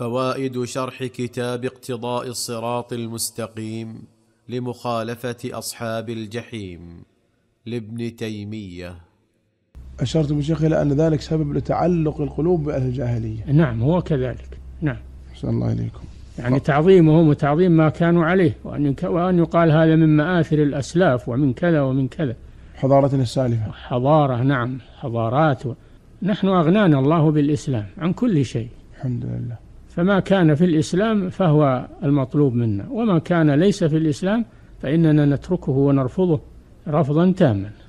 فوائد شرح كتاب اقتضاء الصراط المستقيم لمخالفه اصحاب الجحيم لابن تيميه اشرت بشيخ الى ان ذلك سبب لتعلق القلوب باهل الجاهليه نعم هو كذلك نعم احسن الله اليكم يعني تعظيمهم وتعظيم ما كانوا عليه وان وان يقال هذا من مآثر الاسلاف ومن كذا ومن كذا حضارتنا السالفه حضاره نعم حضارات و... نحن اغنانا الله بالاسلام عن كل شيء الحمد لله فما كان في الإسلام فهو المطلوب منا وما كان ليس في الإسلام فإننا نتركه ونرفضه رفضا تاما